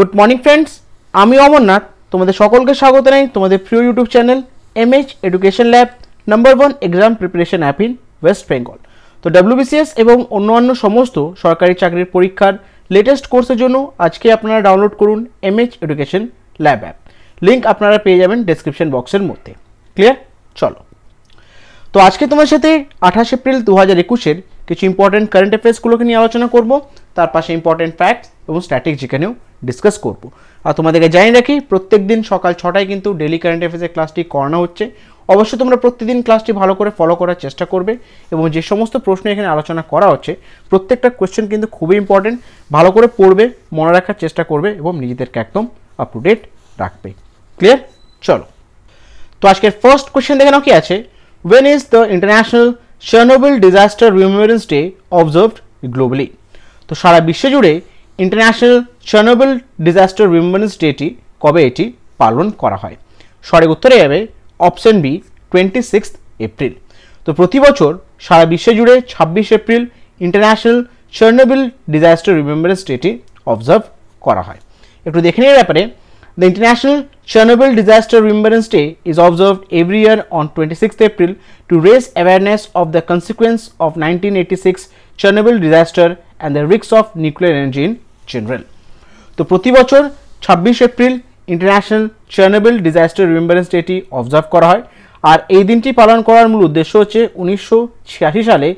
Good morning friends আমি অমরনাথ তোমাদের সকলকে স্বাগত জানাই তোমাদের প্রিয় YouTube channel M H education lab number one exam preparation app in West Bengal তো ডাব্লিউবিসিএস এবং অন্যান্য সমস্ত সরকারি চাকরির পরীক্ষার লেটেস্ট কোর্সের জন্য আজকে আপনারা ডাউনলোড করুন M H education lab app link আপনারা পেয়ে যাবেন ডেসক্রিপশন বক্সের মধ্যে ক্লিয়ার চলো তো আজকে তোমার সাথে আঠাশ এপ্রিল দু হাজার একুশের কিছু ইম্পর্টেন্ট কারেন্ট অ্যাফেয়ার্সগুলোকে নিয়ে আলোচনা করব তার পাশে ইম্পর্ট্যান্ট ফ্যাক্টস এবং স্ট্র্যাটেজি যেখানেও ডিসকাস করব আর তোমাদেরকে জানিয়ে রাখি প্রত্যেক দিন সকাল ছটায় কিন্তু ডেলি কারেন্ট অ্যাফেয়ার্সের ক্লাসটি করানো হচ্ছে অবশ্যই তোমরা প্রতিদিন ক্লাসটি ভালো করে ফলো করার চেষ্টা করবে এবং যে সমস্ত প্রশ্ন এখানে আলোচনা করা হচ্ছে প্রত্যেকটা কোয়েশ্চেন কিন্তু খুবই ইম্পর্টেন্ট ভালো করে পড়বে মনে রাখার চেষ্টা করবে এবং নিজেদেরকে একদম আপ টু ডেট রাখবে ক্লিয়ার চলো তো আজকের ফার্স্ট কোয়েশ্চেন দেখে নাও কি আছে when is the international chernobyl disaster remembrance day observed globally তো সারা বিশ্ব জুড়ে ইন্টারন্যাশনাল চার্নোবেল ডিজাস্টার রিমেম্বারেন্স ডেটি কবে এটি পালন করা হয় সঠিক উত্তরে যাবে option B twenty six April তো প্রতি বছর সারা বিশ্ব জুড়ে ছাব্বিশ April international Chernobyl disaster remembrance ডেটি অবজার্ভ করা হয় একটু দেখে নিয়ে ব্যাপারে the international day is observe every year on twenty year April to April awareness of the consequence of nineteen eighty six Chernobyl disaster and the risks of nuclear energy in general তো প্রতি বছর ছাব্বিশ April international Chernobyl disaster remembrance ডেটি observe করা হয় আর এই দিনটি পালন করার মূল উদ্দেশ্য হচ্ছে উনিশশো সালে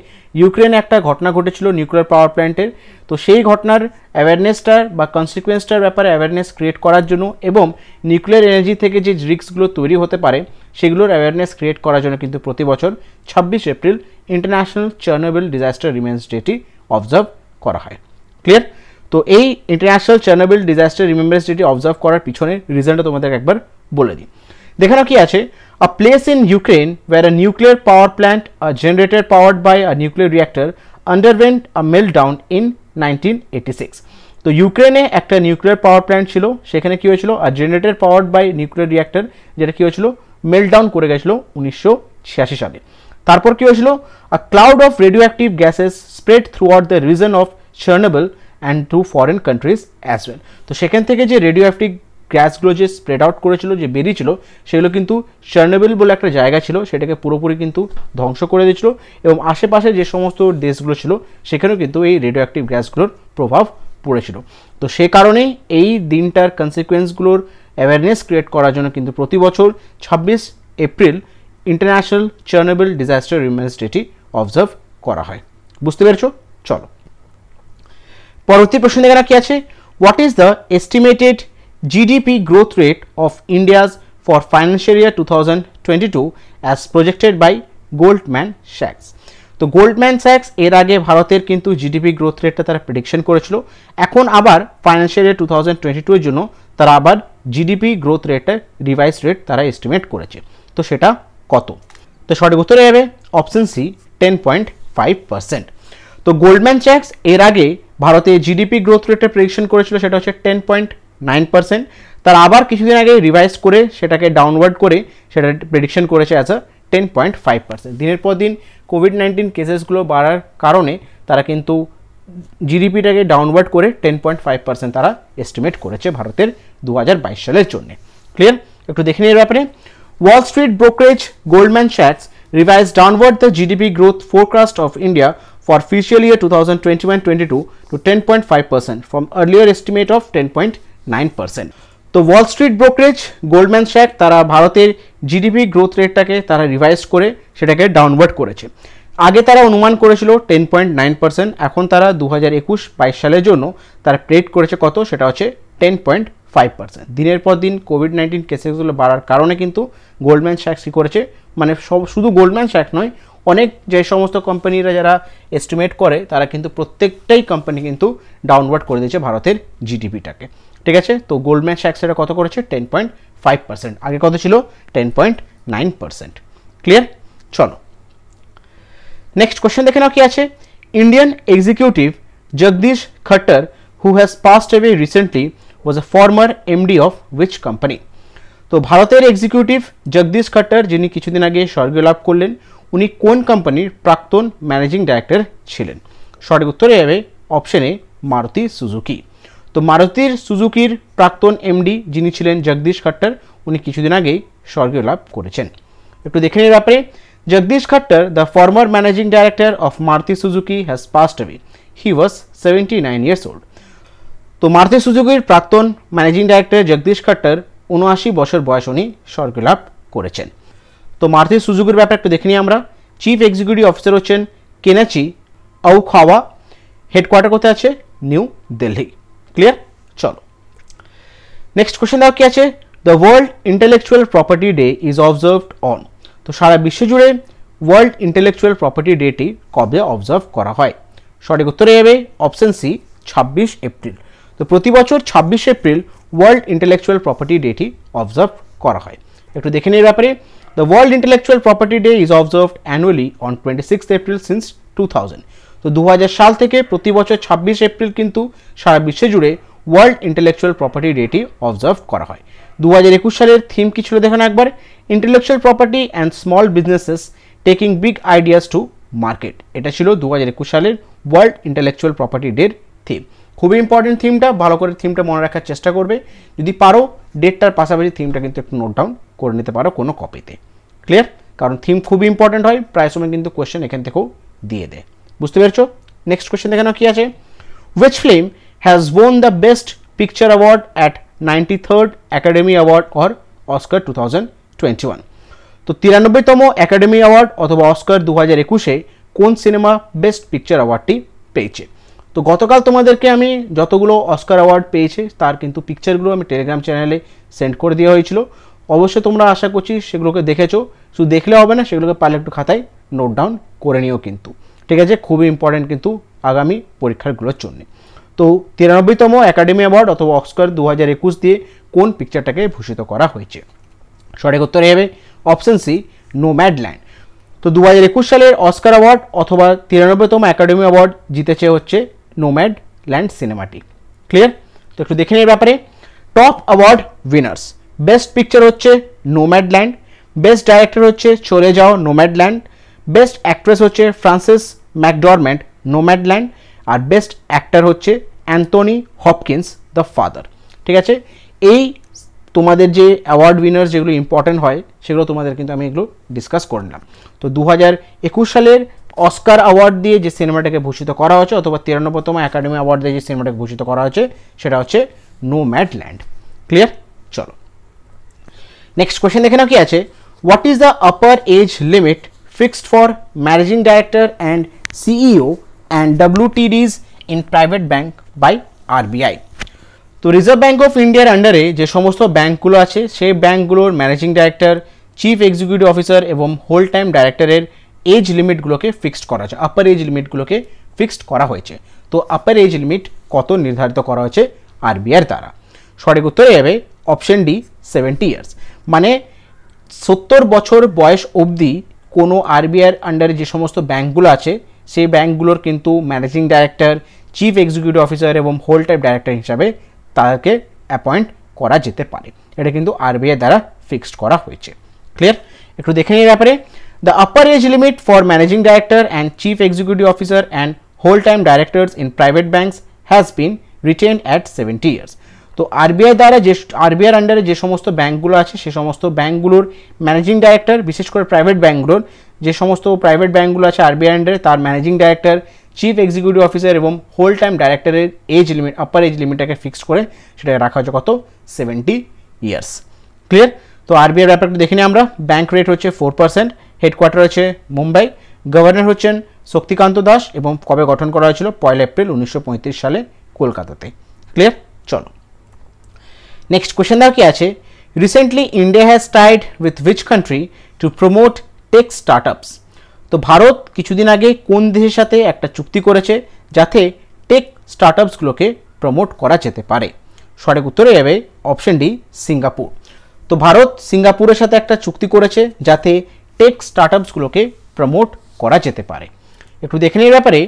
ইউক্রেনে একটা ঘটনা ঘটেছিল নিউক্লিয়ার পাওয়ার প্ল্যান্টের তো সেই ঘটনার অ্যাওয়ারনেসটার বা কনসিকুয়েন্সটার ব্যাপারে অ্যাওয়ারনেস ক্রিয়েট করার জন্য এবং নিউক্লিয়ার এনার্জি থেকে যে রিক্সগুলো তৈরি হতে পারে সেগুলোর অ্যাওয়ারনেস ক্রিয়েট করার জন্য কিন্তু প্রতি বছর ছাব্বিশ April international Chernobyl disaster remembrance ডেটি অবজার্ভ করা হয় ক্লিয়ার তো এই ইন্টারন্যাশনাল চার্নাবিল ডিজাস্টার রিমেম্বারেন্স ডেটি অবজার্ভ করার পিছনে রিজনটা তোমাদের একবার বলে দিই দেখানো কি আছে a place in Ukraine where a nuclear power plant a generator powered by a nuclear reactor underwent a meltdown in nineteen eighty six তো ইউক্রেনে একটা নিউক্লিয়ার পাওয়ার প্ল্যান্ট ছিল সেখানে কী হয়েছিল আর generator powered by nuclear reactor যেটা কী হয়েছিল মেল ডাউন করে গেছিলো উনিশশো ছিয়াশি সালে তারপর কী হয়েছিল a cloud of radioactive gases spread throughout the region of Chernobyl and through foreign countries as well তো সেখান থেকে যে রেডিও অ্যাক্টিভ গ্যাসগুলো যে স্প্রেড আউট করেছিল যে বেরিয়েছিল সেগুলো কিন্তু চার্নেবেল বলে একটা জায়গা ছিল সেটাকে পুরোপুরি কিন্তু ধ্বংস করে দিয়েছিল এবং আশেপাশে যে সমস্ত দেশগুলো ছিল সেখানেও কিন্তু এই রেডিও অ্যাক্টিভ গ্যাসগুলোর প্রভাব পড়েছিল তো সে কারণেই এই দিনটার কনসিকুয়েন্সগুলোর অ্যাওয়ারনেস ক্রিয়েট করার জন্য কিন্তু প্রতি বছর ছাব্বিশ April international Chernobyl disaster remembrance ডেটি অবজার্ভ করা হয় বুঝতে পেরেছো চলো পরবর্তী প্রশ্ন দেখা কি আছে what is the estimated GDP growth rate of India's for financial year two thousand twenty two as projected by Goldman স্যাক্স তো গোল্ডম্যান স্যাক্স এর আগে ভারতের কিন্তু জিডিপি গ্রোথ রেটটা তারা প্রেডিকশন করেছিল এখন আবার financial year two thousand twenty two এর জন্য তারা আবার জিডিপি গ্রোথ রেটের রিভাইস রেট তারা এস্টিমেট করেছে তো সেটা কত তো সঠিক উত্তরে যাবে option C ten point five percent তো গোল্ডম্যান চ্যাক্স এর আগে ভারতে জিডিপি গ্রোথ রেটের প্রেডিকশন করেছিল সেটা হচ্ছে টেন পয়েন্ট নাইন পার্সেন্ট তার আবার কিছুদিন আগে রিভাইজ করে সেটাকে ডাউনওয়ার্ড করে সেটা প্রেডিকশন করেছে as a ten point five percent দিনের পর দিন কোভিড নাইন্টিন কেসেসগুলো বাড়ার কারণে তারা কিন্তু জিডিপিটাকে ডাউনওয়ার্ড করে টেন পয়েন্ট ফাইভ পার্সেন্ট তারা এস্টিমেট করেছে ভারতের দু সালের জন্য ক্লিয়ার একটু দেখে নিয়ে ব্যাপারে ওয়াল স্ট্রিট ব্রোকারেজ গোল্ডম্যান শ্যাক্স revised downward the GDP growth forecast of India for fiscal year 2021-22 to 10.5% from earlier estimate of 10.9%. তো Wall Street brokerage Goldman Sachs তারা ভারতের জিডিপি গ্রোথ রেটটাকে তারা রিভাইজ করে সেটাকে ডাউনওয়ার্ড করেছে আগে তারা অনুমান করেছিল টেন পয়েন্ট নাইন পার্সেন্ট এখন তারা দু হাজার একুশ বাইশ সালের জন্য তারা প্রেড করেছে কত সেটা হচ্ছে টেন পয়েন্ট ফাইভ পার্সেন্ট দিনের পর দিন কোভিড নাইন্টিন কেসেসগুলো বাড়ার কারণে কিন্তু গোল্ডম্যান শ্যাক্স কী করেছে মানে সব শুধু গোল্ডম্যান শ্যাক্স নয় অনেক যে সমস্ত কোম্পানিরা যারা এস্টিমেট করে তারা কিন্তু প্রত্যেকটাই কোম্পানি কিন্তু ডাউনওয়ার্ড করে দিয়েছে ভারতের জিডিপিটাকে ঠিক আছে তো গোল্ডম্যান শ্যাক্স এটা কত করেছে টেন পয়েন্ট ফাইভ পার্সেন্ট আগে কত ছিল ten point nine percent clear চলো নেক্সট কোয়েশ্চেন দেখে নাও কি আছে Indian executive Jagdish Khattar who has passed away recently was a former MD of which company তো ভারতের এক্সিকিউটিভ জগদীশ খট্টর যিনি কিছুদিন আগে স্বর্গ লাভ করলেন উনি কোন কোম্পানির প্রাক্তন ম্যানেজিং ডাইরেক্টর ছিলেন সঠিক উত্তরে যাবে অপশানে মারুতি সুজুকি তো মারুতির সুজুকির প্রাক্তন এমডি যিনি ছিলেন জগদীশ খাট্টার উনি কিছুদিন আগেই স্বর্গীয় লাভ করেছেন একটু দেখে নিই ব্যাপারে Jagdish Khattar the former managing director of Maruti Suzuki has passed away he was seventy nine years old তো মারুতি সুজুকির প্রাক্তন ম্যানেজিং ডাইরেক্টর জগদীশ খাট্টার উনআশি বছর বয়স উনি লাভ করেছেন তো মারুতি সুজুকির ব্যাপারে একটু দেখে নিই আমরা চিফ এক্সিকিউটিভ অফিসার হচ্ছেন কেনাচি আউ খাওয়া হেডকোয়ার্টার কোথায় আছে নিউ দিল্লি ক্লিয়ার চলো নেক্সট কোশ্চেন দেখো কি আছে the world intellectual property day is observed on তো সারা বিশ্ব জুড়ে ওয়ার্ল্ড ইন্টেলেকচুয়াল প্রপার্টি ডেটি কবে অবজার্ভ করা হয় সঠিক উত্তরে যাবে অপশন সি ছাব্বিশ এপ্রিল তো প্রতি বছর ছাব্বিশ এপ্রিল ওয়ার্ল্ড ইন্টেলেকচুয়াল প্রপার্টি ডেটি অবজার্ভ করা হয় একটু দেখে নিই ব্যাপারে The World Intellectual Property Day is observed annually on 26th April since 2000. তো দু সাল থেকে প্রতি বছর ছাব্বিশ এপ্রিল কিন্তু সারা বিশ্ব জুড়ে ওয়ার্ল্ড ইন্টেলেকচুয়াল প্রপার্টি ডেটি অবজার্ভ করা হয় দু হাজার একুশ সালের থিম কি ছিল দেখুন একবার intellectual property and small businesses taking big ideas to market এটা ছিল দু হাজার একুশ সালের ওয়ার্ল্ড ইন্টেলেকচুয়াল প্রপার্টি ডের থিম খুবই ইম্পর্টেন্ট থিমটা ভালো করে থিমটা মনে রাখার চেষ্টা করবে যদি পারো ডেটটার পাশাপাশি থিমটা কিন্তু একটু নোট ডাউন করে নিতে পারো কোনো কপিতে ক্লিয়ার কারণ থিম খুবই ইম্পর্টেন্ট হয় প্রায় সময় কিন্তু কোয়েশ্চেন এখান থেকেও দিয়ে দেয় বুঝতে পেরেছো নেক্সট কোয়েশ্চেন দেখানো কী আছে which film has won the best picture award at ninety third academy award or Oscar two thousand twenty one তো তিরানব্বইতম অ্যাকাডেমি অ্যাওয়ার্ড অথবা অস্কার দু হাজার একুশে কোন সিনেমা বেস্ট পিকচার অ্যাওয়ার্ডটি পেয়েছে তো গতকাল তোমাদেরকে আমি যতগুলো অস্কার অ্যাওয়ার্ড পেয়েছে তার কিন্তু পিকচারগুলো আমি টেলিগ্রাম চ্যানেলে সেন্ড করে দেওয়া হয়েছিল অবশ্যই তোমরা আশা করছি সেগুলোকে দেখেছো শুধু দেখলে হবে না সেগুলোকে পারলে একটু খাতায় নোট ডাউন করে নিও কিন্তু ঠিক আছে খুবই ইম্পর্ট্যান্ট কিন্তু আগামী পরীক্ষাগুলোর জন্য তো তিরানব্বইতম একাডেমি অ্যাওয়ার্ড অথবা অস্কার দু হাজার একুশ দিয়ে কোন পিকচারটাকে ভূষিত করা হয়েছে সঠিক উত্তরে হবে অপশন সি নো নোম্যাডল্যান্ড তো দু হাজার একুশ সালের অস্কার অ্যাওয়ার্ড অথবা তিরানব্বইতম একাডেমি অ্যাওয়ার্ড জিতেছে হচ্ছে নোম্যাড ল্যান্ড সিনেমাটি ক্লিয়ার তো একটু দেখে নিই ব্যাপারে top award winners best picture হচ্ছে নোম্যাড ল্যান্ড বেস্ট ডাইরেক্টর হচ্ছে চলে যাও নোম্যাড ল্যান্ড বেস্ট অ্যাক্ট্রেস হচ্ছে ফ্রান্সিস ম্যাকডরম্যান্ড নোম্যাড ল্যান্ড আর বেস্ট অ্যাক্টর হচ্ছে অ্যান্থনি হপকিন্স দ্য ফাদার ঠিক আছে এই তোমাদের যে অ্যাওয়ার্ড উইনার যেগুলো ইম্পর্টেন্ট হয় সেগুলো তোমাদের কিন্তু আমি এগুলো ডিসকাস করে নিলাম তো দু সালের অস্কার অ্যাওয়ার্ড দিয়ে যে সিনেমাটাকে ভূষিত করা হয়েছে অথবা তিরানব্বইতম একাডেমি অ্যাওয়ার্ড দিয়ে যে সিনেমাটাকে ভূষিত করা হয়েছে সেটা হচ্ছে নো ম্যাড ল্যান্ড ক্লিয়ার চলো নেক্সট কোয়েশ্চেন দেখে নাও কি আছে what is the upper age limit fixed for managing director and CEO and ডাব্লিউটিডিজ in private bank by RBI তো রিজার্ভ ব্যাঙ্ক অফ ইন্ডিয়ার আন্ডারে যে সমস্ত ব্যাঙ্কগুলো আছে সেই ব্যাঙ্কগুলোর managing director chief executive officer এবং হোল টাইম ডাইরেক্টরের এজ লিমিটগুলোকে ফিক্সড করা হয়েছে আপার এজ লিমিটগুলোকে ফিক্সড করা হয়েছে তো আপার এজ লিমিট কত নির্ধারিত করা হয়েছে আরবিআর দ্বারা সঠিক উত্তর যাবে অপশন ডি সেভেন্টি ইয়ার্স মানে সত্তর বছর বয়স অবধি কোনো আরবিআর আন্ডারে যে সমস্ত ব্যাঙ্কগুলো আছে সেই ব্যাঙ্কগুলোর কিন্তু managing director chief executive officer এবং হোল টাইপ ডাইরেক্টর হিসাবে তাদেরকে অ্যাপয়েন্ট করা যেতে পারে এটা কিন্তু আরবিআই দ্বারা ফিক্সড করা হয়েছে ক্লিয়ার একটু দেখে নিই ব্যাপারে The upper age limit for managing director and chief executive officer and whole time directors in private banks has been retained at 70 years. তো আরবিআই দ্বারা যে আরবিআইয়ের আন্ডারে যে সমস্ত ব্যাঙ্কগুলো আছে সে সমস্ত ব্যাঙ্কগুলোর ম্যানেজিং ডাইরেক্টর বিশেষ করে প্রাইভেট ব্যাঙ্কগুলোর যে সমস্ত প্রাইভেট ব্যাঙ্কগুলো আছে আরবিআই আন্ডারে তার managing director chief executive officer এবং হোল টাইম ডাইরেক্টরের এজ লিমিট আপার এজ লিমিটটাকে ফিক্সড করে সেটাকে রাখা হচ্ছে কত সেভেন্টি ইয়ার্স ক্লিয়ার তো আরবিআই ব্যাপারটা দেখে নিই আমরা ব্যাঙ্ক রেট হচ্ছে ফোর পার্সেন্ট হেডকোয়ার্টার আছে মুম্বাই গভর্নর হচ্ছেন শক্তিকান্ত দাস এবং কবে গঠন করা হয়েছিল পয়লা এপ্রিল উনিশশো সালে কলকাতাতে ক্লিয়ার চলো নেক্সট কোয়েশ্চেন দাও কি আছে recently India has tied with which country to promote tech startups তো ভারত কিছুদিন আগে কোন দেশের সাথে একটা চুক্তি করেছে যাতে টেক আপসগুলোকে প্রমোট করা যেতে পারে সঠিক উত্তরে যাবে অপশন ডি সিঙ্গাপুর তো ভারত সিঙ্গাপুরের সাথে একটা চুক্তি করেছে যাতে টেক স্টার্টআপসগুলোকে প্রমোট করা যেতে পারে একটু দেখে নিই ব্যাপারে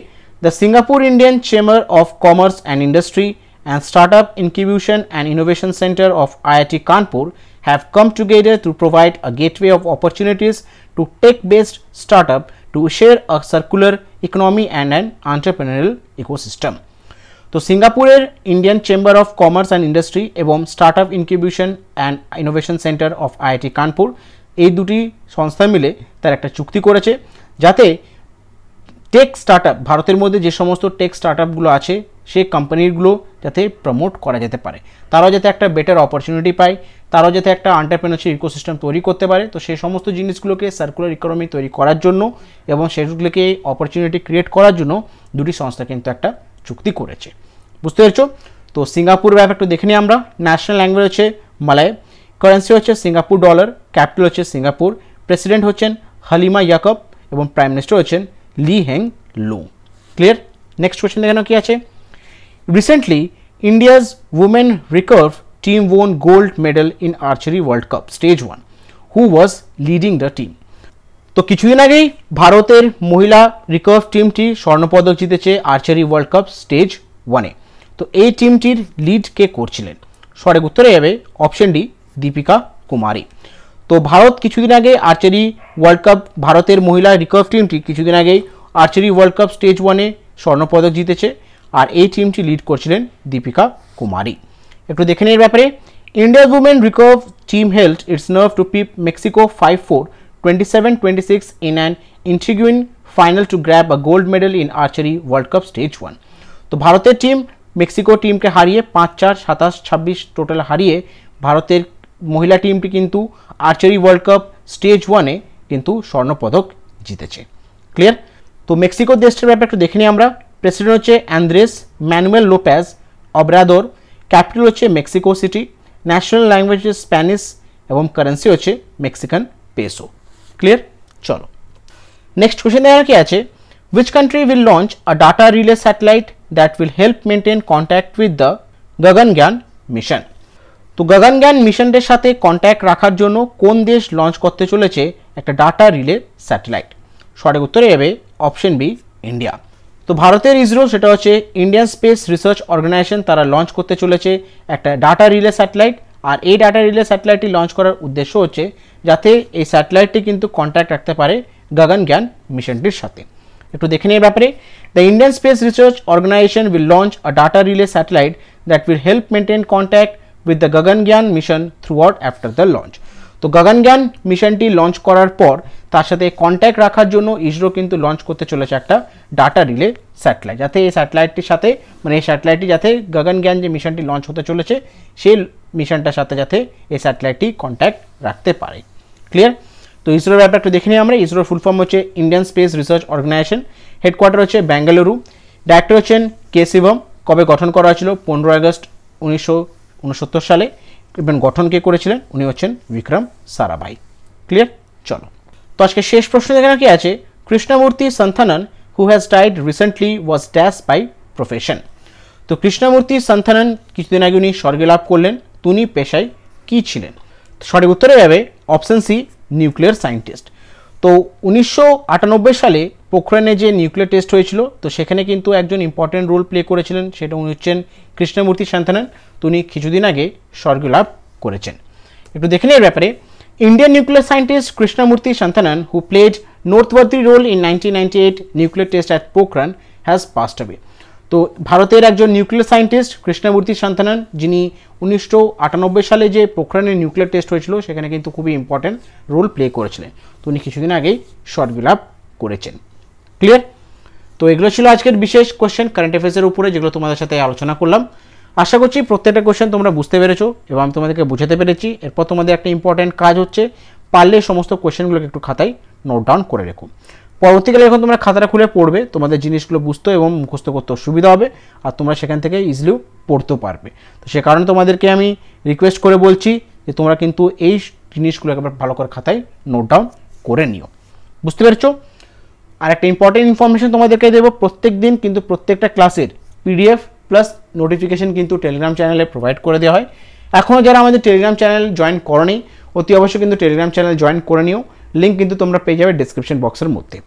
the Singapore Indian chamber of commerce and industry and Startup Incubation and Innovation Center of IIT Kanpur have come together to provide a gateway of opportunities to tech-based startup to share a circular economy and an entrepreneurial ecosystem. তো সিঙ্গাপুরের Indian chamber of commerce and industry এবং startup incubation and innovation centre of IIT Kanpur এই দুটি সংস্থা মিলে তার একটা চুক্তি করেছে যাতে টেক স্টার্ট ভারতের মধ্যে যে সমস্ত টেক স্টার্ট আছে সে কোম্পানিগুলো যাতে প্রমোট করা যেতে পারে তারাও যাতে একটা বেটার অপরচুনিটি পায় তারাও যাতে একটা আন্টারপ্রেনারশিপ ইকোসিস্টেম তৈরি করতে পারে তো সেই সমস্ত জিনিসগুলোকে সার্কুলার ইকোনমি তৈরি করার জন্য এবং সেগুলোকে অপরচুনিটি ক্রিয়েট করার জন্য দুটি সংস্থা কিন্তু একটা চুক্তি করেছে বুঝতে পেরেছ তো সিঙ্গাপুর ব্যাপার একটু দেখে নিই আমরা ন্যাশনাল ল্যাঙ্গুয়েজ হচ্ছে মালায় কারেন্সি হচ্ছে সিঙ্গাপুর ডলার ক্যাপিটাল হচ্ছে সিঙ্গাপুর প্রেসিডেন্ট হচ্ছেন হালিমা ইয়াকব এবং প্রাইম মিনিস্টার হচ্ছেন লি হেং লু ক্লিয়ার নেক্সট কোয়েশন দেখানো কি আছে recently India's women recurve team won gold medal in archery world cup stage one who was leading the team তো কিছুদিন আগেই ভারতের মহিলা রিকার্ভ টিমটি স্বর্ণপদক জিতেছে আর্চারি ওয়ার্ল্ড কাপ স্টেজ ওয়ানে তো এই টিমটির লিড কে করছিলেন সঠিক উত্তরে যাবে অপশন ডি দীপিকা কুমারী তো ভারত কিছুদিন আগে আর্চারি ওয়ার্ল্ড কাপ ভারতের মহিলা রিকার্ভ টিমটি কিছুদিন আগেই আর্চারি ওয়ার্ল্ড কাপ স্টেজ ওয়ানে স্বর্ণপদক জিতেছে আর এই টিমটি লিড করছিলেন দীপিকা কুমারী একটু দেখে নিয়ে ব্যাপারে India women recurve team held its nerve to pip Mexico five four twenty seven twenty six in an final to grab a gold medal in archery world cup stage one তো ভারতের team Mexico টিমকে হারিয়ে পাঁচ চার সাতাশ ছাব্বিশ total হারিয়ে ভারতের মহিলা টিমটি কিন্তু আর্চারি ওয়ার্ল্ড কাপ স্টেজ ওয়ানে কিন্তু স্বর্ণপদক জিতেছে ক্লিয়ার তো মেক্সিকো দেশটির ব্যাপারে একটু দেখে নিই আমরা প্রেসিডেন্ট হচ্ছে Andres Manuel Lopez Obrador capital হচ্ছে মেক্সিকো সিটি ন্যাশনাল ল্যাঙ্গুয়েজ হচ্ছে স্প্যানিশ এবং কারেন্সি হচ্ছে মেক্সিকান পেসো ক্লিয়ার চলো নেক্সট কোশ্চেন এখানে কি আছে which country will launch a data relay satellite that will help maintain contact with the Gaganyaan mission তো গগনযান মিশনের সাথে কন্ট্যাক্ট রাখার জন্য কোন দেশ লঞ্চ করতে চলেছে একটা ডাটা রিলে স্যাটেলাইট সঠিক উত্তরে যাবে অপশন বি ইন্ডিয়া তো ভারতের ইসরো সেটা হচ্ছে ইন্ডিয়ান স্পেস রিসার্চ অর্গানাইজেশন তারা লঞ্চ করতে চলেছে একটা ডাটা রিলে স্যাটেলাইট আর এই ডাটা রিলে স্যাটেলাইটটি লঞ্চ করার উদ্দেশ্য হচ্ছে যাতে এই স্যাটেলাইটটি কিন্তু কন্ট্যাক্ট রাখতে পারে গগনযান মিশনটির সাথে একটু দেখে নিয়ে ব্যাপারে the Indian space research organisation will launch a data relay satellite that will help maintain contact the the Gagangyan mission throughout after the launch তো গগনজ্ঞান মিশনটি লঞ্চ করার পর তার সাথে কন্ট্যাক্ট রাখার জন্য ইসরো কিন্তু লঞ্চ করতে চলেছে একটা ডাটা রিলে স্যাটেলাইট যাতে এই স্যাটেলাইটটির সাথে মানে এই স্যাটেলাইটটি যাতে গগনযান যে মিশনটি লঞ্চ হতে চলেছে সেই মিশনটার সাথে যাতে এই স্যাটেলাইটটি কন্ট্যাক্ট রাখতে পারে ক্লিয়ার তো ইসরোর ব্যাপারে একটু দেখে নিই আমরা ইসরোর ফুল ফর্ম হচ্ছে Indian space research organisation headquarter হচ্ছে ব্যাঙ্গালুরু ডাইরেক্টর হচ্ছেন কে শিবম কবে গঠন করা হয়েছিল পনেরো আগস্ট উনিশশো উনসত্তর সালে ইভেন গঠনকে করেছিলেন উনি হচ্ছেন বিক্রম সারাভাই ক্লিয়ার চলো তো আজকে শেষ প্রশ্ন দেখা কি আছে Krishnamurthy Santhanam who has died recently was dash by profession তো কৃষ্ণমূর্তি সন্থানন কিছুদিন আগে উনি স্বর্গে লাভ করলেন তিনি পেশায় কী ছিলেন সঠিক উত্তরে যাবে অপশান সি নিউক্লিয়ার সায়েন্টিস্ট তো উনিশশো সালে পোখরানে যে নিউক্লিয়ার টেস্ট হয়েছিল তো সেখানে কিন্তু একজন ইম্পর্টেন্ট রোল প্লে করেছিলেন সেটা উনি হচ্ছেন কৃষ্ণমূর্তি শান্তানন তো উনি কিছুদিন আগে স্বর্গ লাভ করেছেন একটু দেখে নেওয়ার ব্যাপারে Indian nuclear scientist Krishnamurthy Santhanam who played noteworthy role in nineteen nuclear test at Pokhran has passed away. তো ভারতের একজন নিউক্লিয়ার সায়েন্টিস্ট কৃষ্ণমূর্তি শান্তানন যিনি উনিশশো সালে যে পোখরানের নিউক্লিয়ার টেস্ট হয়েছিল সেখানে কিন্তু খুবই ইম্পর্ট্যান্ট রোল প্লে করেছিলেন তো উনি কিছুদিন আগেই স্বর্গ লাভ করেছেন ক্লিয়ার তো এগুলো ছিল আজকের বিশেষ কোয়েশ্চেন কারেন্ট অ্যাফেয়ার্সের উপরে যেগুলো তোমাদের সাথে আলোচনা করলাম আশা করছি প্রত্যেকটা কোয়েশ্চেন তোমরা বুঝতে পেরেছো এবং আমি তোমাদেরকে বুঝাতে পেরেছি এরপর তোমাদের একটা ইম্পর্ট্যান্ট কাজ হচ্ছে পারলে সমস্ত কোয়েশ্চেনগুলোকে একটু খাতায় নোট ডাউন করে রেখো পরবর্তীকালে যখন তোমরা খাতাটা খুলে পড়বে তোমাদের জিনিসগুলো বুঝতে এবং মুখস্থ করতে সুবিধা হবে আর তোমরা সেখান থেকে ইজিলিও পড়তেও পারবে তো সে কারণে তোমাদেরকে আমি রিকোয়েস্ট করে বলছি যে তোমরা কিন্তু এই জিনিসগুলো একবার ভালো করে খাতায় নোট ডাউন করে নিও বুঝতে পেরেছো আর একটা ইম্পর্টেন্ট ইনফরমেশন তোমাদেরকে দেবো প্রত্যেক দিন কিন্তু প্রত্যেকটা ক্লাসের পিডিএফ প্লাস নোটিফিকেশন কিন্তু টেলিগ্রাম চ্যানেলে প্রোভাইড করে দেওয়া হয় এখনও যারা আমাদের টেলিগ্রাম চ্যানেল জয়েন করনি অতি অবশ্যই কিন্তু টেলিগ্রাম চ্যানেল জয়েন করে নিও লিঙ্ক কিন্তু তোমরা পেয়ে যাবে ডিসক্রিপশন বক্সের মধ্যে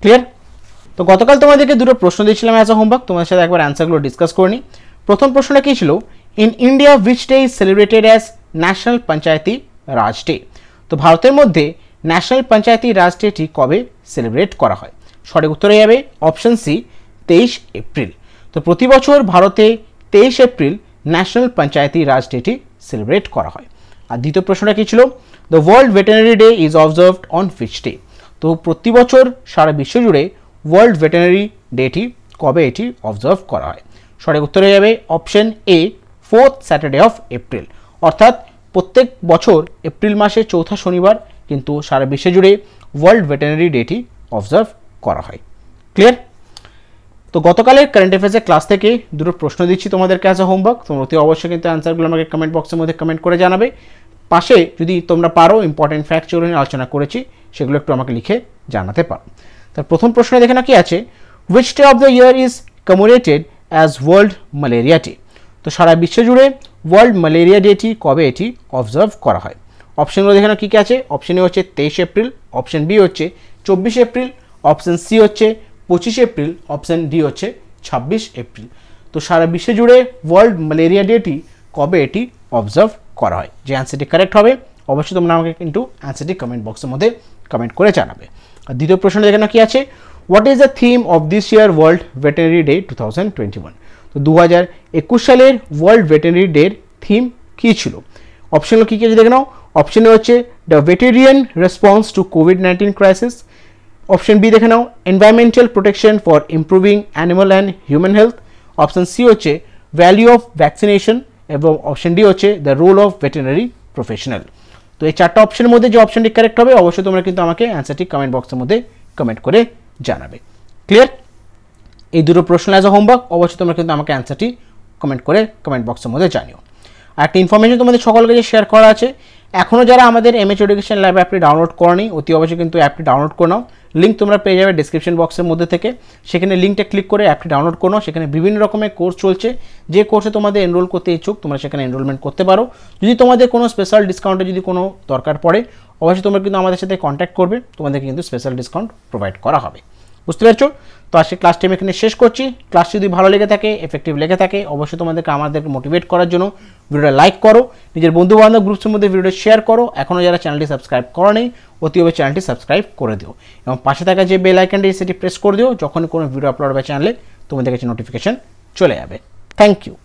ক্লিয়ার তো গতকাল তোমাদেরকে দুটো প্রশ্ন দিয়েছিলাম অ্যাজ আ হোমওয়ার্ক তোমাদের সাথে একবার অ্যান্সারগুলো ডিসকাস করে নিই প্রথম প্রশ্নটা কী ছিল in India which day is celebrated as national Panchayati Raj day তো ভারতের মধ্যে ন্যাশনাল পঞ্চায়েতি রাজ ডেটি কবে সেলিব্রেট করা হয় সঠিক উত্তরে যাবে অপশান সি তেইশ এপ্রিল তো প্রতি বছর ভারতে তেইশ এপ্রিল ন্যাশনাল পঞ্চায়েতি রাজ ডেটি সেলিব্রেট করা হয় আর দ্বিতীয় প্রশ্নটা কী ছিল the world veterinary day is observed on fix day তো প্রতি বছর সারা বিশ্ব জুড়ে ওয়ার্ল্ড ভেটেনারি ডেটি কবে এটি অবজার্ভ করা হয় সঠিক উত্তরে যাবে option A fourth Saturday of April অর্থাৎ প্রত্যেক বছর এপ্রিল মাসে চৌথা শনিবার কিন্তু সারা বিশ্ব জুড়ে ওয়ার্ল্ড ভেটেনারি ডেটি অবজার্ভ করা হয় ক্লিয়ার তো গতকালের কারেন্ট অ্যাফেয়ার্সের ক্লাস থেকে দুটো প্রশ্ন দিচ্ছি তোমাদেরকে অ্যাজ এ হোমওয়ার্ক তোমরা অতি অবশ্যই কিন্তু অ্যান্সারগুলো আমাকে কমেন্ট বক্সের মধ্যে কমেন্ট করে জানাবে পাশে যদি তোমরা পারো ইম্পর্টেন্ট ফ্যাক্ট যেগুলো নিয়ে আলোচনা করেছি সেগুলো একটু আমাকে লিখে জানাতে পারো তার প্রথম প্রশ্ন দেখে না কি আছে which day of the year is commemorated as world malaria day তো সারা বিশ্ব জুড়ে ওয়ার্ল্ড ম্যালেরিয়া ডেটি কবে এটি অবজার্ভ করা হয় অপশানগুলো দেখে কী কী আছে অপশান এ হচ্ছে তেইশ এপ্রিল অপশান বি হচ্ছে চব্বিশ এপ্রিল অপশান সি হচ্ছে পঁচিশ এপ্রিল অপশান ডি হচ্ছে ছাব্বিশ এপ্রিল তো সারা বিশ্ব জুড়ে ওয়ার্ল্ড ম্যালেরিয়া ডেটি কবে এটি অবজার্ভ করা হয় যে অ্যান্সারটি কারেক্ট হবে অবশ্যই তোমরা আমাকে কিন্তু অ্যান্সারটি কমেন্ট বক্সের মধ্যে কমেন্ট করে জানাবে আর দ্বিতীয় প্রশ্ন দেখানো কী আছে what is the theme of this year world veterinary day two thousand twenty one তো দু হাজার একুশ সালের ওয়ার্ল্ড ভেটেনারি ডের থিম কী ছিল অপশনগুলো কী কী আছে দেখে নাও অপশনে হচ্ছে the veterinarian response to COVID nineteen crisis option B দেখে নাও environmental protection for improving animal and human health option C হচ্ছে ভ্যালু অফ ভ্যাকসিনেশন এবং অপশন ডি হচ্ছে the role of veterinary professional তো এই চারটা অপশনের মধ্যে যে অপশনটি কারেক্ট হবে অবশ্যই তোমরা কিন্তু আমাকে অ্যান্সারটি কমেন্ট বক্সের মধ্যে কমেন্ট করে জানাবে ক্লিয়ার এই দুটো প্রশ্ন অ্যাজ অ হোমওয়ার্ক অবশ্যই তোমরা কিন্তু আমাকে অ্যান্সারটি কমেন্ট করে কমেন্ট বক্সের মধ্যে জানিও আর একটা ইনফরমেশন তোমাদের সকলকে যে শেয়ার করা আছে এখনও যারা আমাদের এমএচ এডুকেশন ল্যাব অ্যাপটি ডাউনলোড করেনি অতি অবশ্যই কিন্তু অ্যাপটি ডাউনলোড করে নাও লিঙ্ক তোমরা পেয়ে যাবে ডিসক্রিপশন বক্সের মধ্যে থেকে সেখানে লিঙ্কটা ক্লিক করে অ্যাপটি ডাউনলোড করো সেখানে বিভিন্ন রকমের কোর্স চলছে যে কোর্সে তোমাদের এনরোল করতে ইচ্ছুক তোমরা সেখানে এনরোলমেন্ট করতে পারো যদি তোমাদের কোনো স্পেশাল ডিসকাউন্টে যদি কোনো দরকার পড়ে অবশ্যই তোমরা কিন্তু আমাদের সাথে কন্ট্যাক্ট করবে তোমাদেরকে কিন্তু স্পেশাল ডিসকাউন্ট প্রোভাইড করা হবে বুঝতে পারছো তো আজকে ক্লাস টাইম এখানে শেষ করছি ক্লাস যদি ভালো লেগে থাকে এফেক্টিভ লেগে থাকে অবশ্যই তোমাদেরকে আমাদের মোটিভেট করার জন্য ভিডিওটা লাইক করো নিজের বন্ধুবান্ধব গ্রুপসের মধ্যে ভিডিওটা শেয়ার করো এখনও যারা চ্যানেলটি সাবস্ক্রাইব করে নেই অতিভাবে চ্যানেলটি সাবস্ক্রাইব করে দিও এবং পাশে থাকা যে বেল আইকনটি সেটি প্রেস করে দিও যখন কোনো ভিডিও আপলোড হবে চ্যানেলে তোমাদের কাছে নোটিফিকেশান চলে যাবে থ্যাংক ইউ